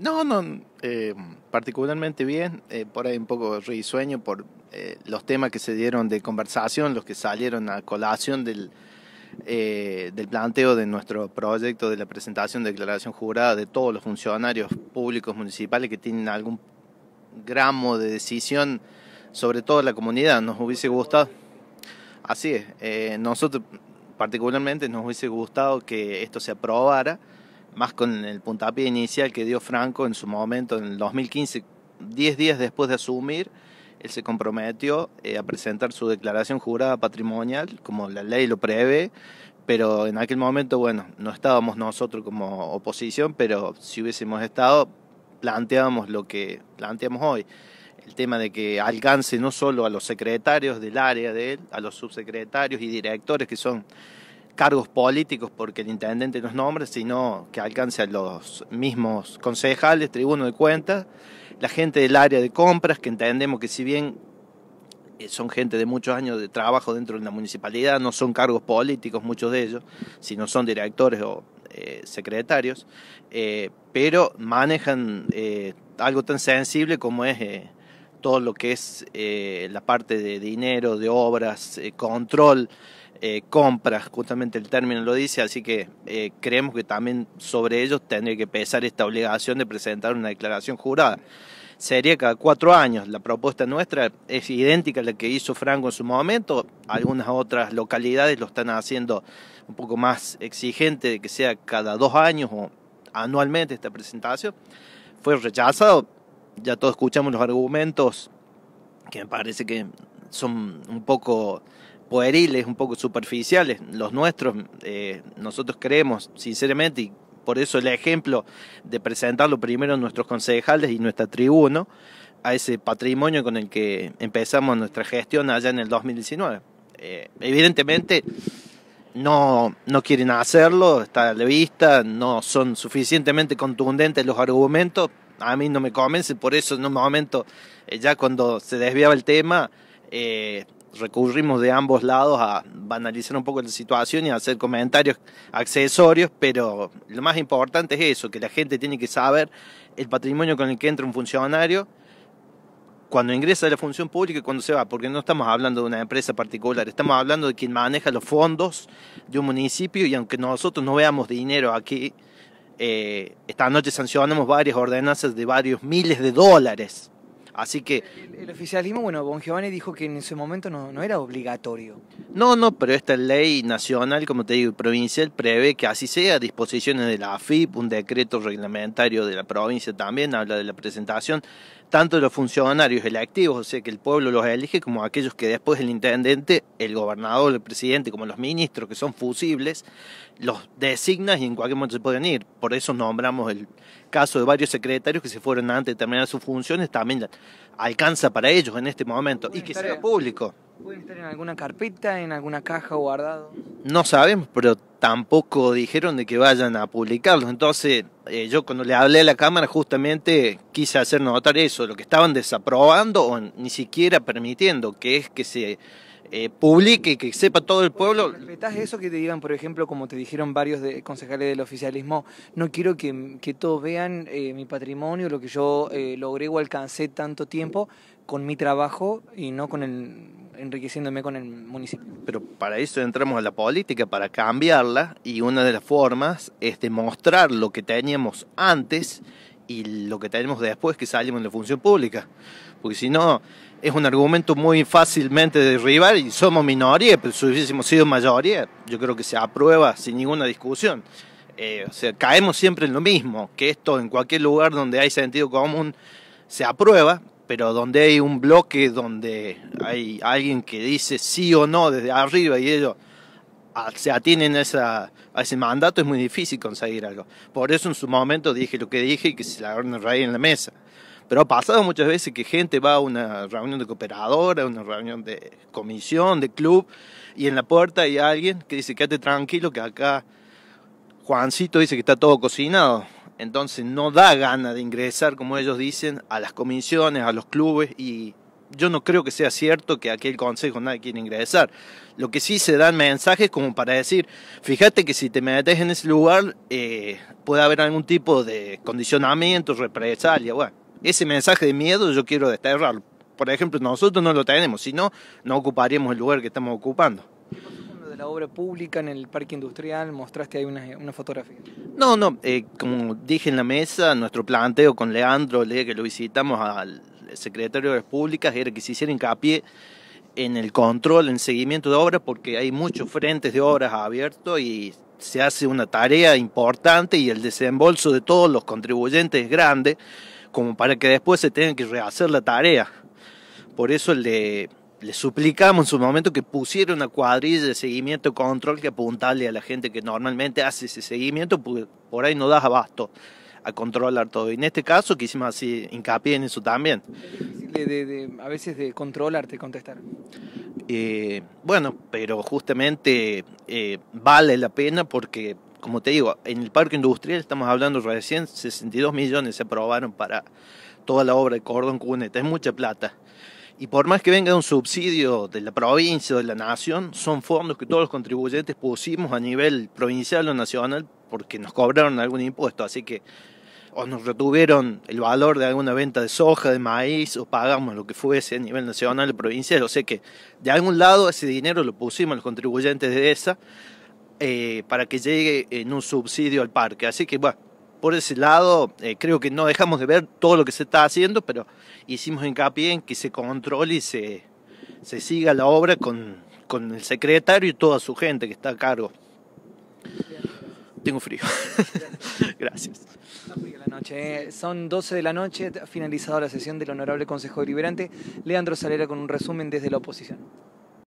No, no, eh, particularmente bien, eh, por ahí un poco risueño por eh, los temas que se dieron de conversación, los que salieron a colación del, eh, del planteo de nuestro proyecto de la presentación de declaración jurada de todos los funcionarios públicos municipales que tienen algún gramo de decisión sobre toda la comunidad. Nos hubiese gustado, así es, nosotros particularmente nos hubiese gustado que esto se aprobara más con el puntapié inicial que dio Franco en su momento, en el 2015, 10 días después de asumir, él se comprometió eh, a presentar su declaración jurada patrimonial, como la ley lo prevé, pero en aquel momento, bueno, no estábamos nosotros como oposición, pero si hubiésemos estado, planteábamos lo que planteamos hoy. El tema de que alcance no solo a los secretarios del área de él, a los subsecretarios y directores que son cargos políticos porque el intendente los nombra, sino que alcance a los mismos concejales, tribuno de cuentas, la gente del área de compras, que entendemos que si bien eh, son gente de muchos años de trabajo dentro de la municipalidad, no son cargos políticos muchos de ellos, sino son directores o eh, secretarios, eh, pero manejan algo tan sensible como es todo lo que es la parte de dinero, de obras, control eh, compras, justamente el término lo dice, así que eh, creemos que también sobre ellos tendría que pesar esta obligación de presentar una declaración jurada. Sería cada cuatro años. La propuesta nuestra es idéntica a la que hizo Franco en su momento. Algunas otras localidades lo están haciendo un poco más exigente de que sea cada dos años o anualmente esta presentación. Fue rechazado. Ya todos escuchamos los argumentos que me parece que son un poco pueriles, un poco superficiales, los nuestros, eh, nosotros creemos sinceramente, y por eso el ejemplo de presentarlo primero a nuestros concejales y nuestra tribuna, a ese patrimonio con el que empezamos nuestra gestión allá en el 2019. Eh, evidentemente no, no quieren hacerlo, está de vista, no son suficientemente contundentes los argumentos, a mí no me convence, por eso en un momento, eh, ya cuando se desviaba el tema, recurrimos de ambos lados a banalizar un poco la situación y a hacer comentarios accesorios, pero lo más importante es eso, que la gente tiene que saber el patrimonio con el que entra un funcionario cuando ingresa a la función pública y cuando se va, porque no estamos hablando de una empresa particular, estamos hablando de quien maneja los fondos de un municipio y aunque nosotros no veamos dinero aquí, eh, esta noche sancionamos varias ordenanzas de varios miles de dólares Así que... El, oficialismo, bueno, Bon Giovanni dijo que en ese momento no, no, era obligatorio. No, no, pero esta ley nacional, como te digo, provincial, prevé que así sea, disposiciones de la AFIP, un decreto reglamentario de la provincia también habla de la presentación, tanto de los funcionarios electivos, o sea, que el pueblo los elige, como aquellos que después el intendente, el gobernador, el presidente, como los ministros, que son fusibles, los designas y en cualquier momento se pueden ir. Por eso nombramos el caso de varios secretarios que se fueron antes de terminar sus funciones, también alcanza para ellos en este momento y que sea público. ¿Pueden estar en alguna carpeta, en alguna caja guardado? No sabemos, pero tampoco dijeron de que vayan a publicarlos. Entonces, eh, yo cuando le hablé a la Cámara justamente quise hacer notar eso, lo que estaban desaprobando o ni siquiera permitiendo, que es que se eh, publique, que sepa todo el pueblo. ¿Respetás eso que te digan, por ejemplo, como te dijeron varios concejales del oficialismo, no quiero que, que todos vean eh, mi patrimonio, lo que yo eh, logré o alcancé tanto tiempo con mi trabajo y no con el enriqueciéndome con el municipio. Pero para eso entramos a la política, para cambiarla y una de las formas es demostrar lo que teníamos antes y lo que tenemos después que salimos de la función pública. Porque si no, es un argumento muy fácilmente derribar y somos minoría, pero si hubiésemos sido mayoría, yo creo que se aprueba sin ninguna discusión. Eh, o sea, caemos siempre en lo mismo, que esto en cualquier lugar donde hay sentido común se aprueba, pero donde hay un bloque donde hay alguien que dice sí o no desde arriba y ellos ah, se atienen a, ese mandato, es muy difícil conseguir algo. Por eso en su momento dije lo que dije y que se la agarren raíz en la mesa. Pero ha pasado muchas veces que gente va a una reunión de cooperadora, una reunión de comisión, de club, y en la puerta hay alguien que dice, quédate tranquilo, que acá Juancito dice que está todo cocinado. Entonces no da gana de ingresar, como ellos dicen, a las comisiones, a los clubes, y yo no creo que sea cierto que aquel consejo nadie quiere ingresar. Lo que sí se dan mensajes como para decir, fíjate que si te metes en ese lugar eh, puede haber algún tipo de condicionamiento, represalia, bueno ese mensaje de miedo yo quiero desterrarlo. Por ejemplo, nosotros no lo tenemos, si no, no ocuparíamos el lugar que estamos ocupando. de la obra pública en el parque industrial? Mostraste ahí una, una fotografía. No, no, eh, como dije en la mesa, nuestro planteo con Leandro, le que lo visitamos al secretario de Obras Públicas, era que se hiciera hincapié en el control, en seguimiento de obras, porque hay muchos frentes de obras abiertos y se hace una tarea importante y el desembolso de todos los contribuyentes es grande como para que después se tenga que rehacer la tarea. Por eso le, suplicamos en su momento que pusiera una cuadrilla de seguimiento control que apuntarle a la gente que normalmente hace ese seguimiento, porque por ahí no das abasto a controlar todo. Y en este caso quisimos así hincapié en eso también. a veces de controlarte, contestar. Eh, bueno, pero justamente eh, vale la pena porque como te digo, en el parque industrial estamos hablando recién 62 millones se aprobaron para toda la obra de Cordón Cuneta, es mucha plata. Y por más que venga un subsidio de la provincia o de la nación, son fondos que todos los contribuyentes pusimos a nivel provincial o nacional porque nos cobraron algún impuesto, así que o nos retuvieron el valor de alguna venta de soja, de maíz, o pagamos lo que fuese a nivel nacional o provincial. O sea que de algún lado ese dinero lo pusimos los contribuyentes de esa eh, para que llegue en un subsidio al parque. Así que, bueno, por ese lado, eh, creo que no dejamos de ver todo lo que se está haciendo, pero hicimos hincapié en que se controle y se, siga la obra con, el secretario y toda su gente que está a cargo. Tengo frío. Gracias. Eh. Son 12 de la noche, finalizada la sesión del Honorable Consejo Deliberante. Leandro Salera con un resumen desde la oposición.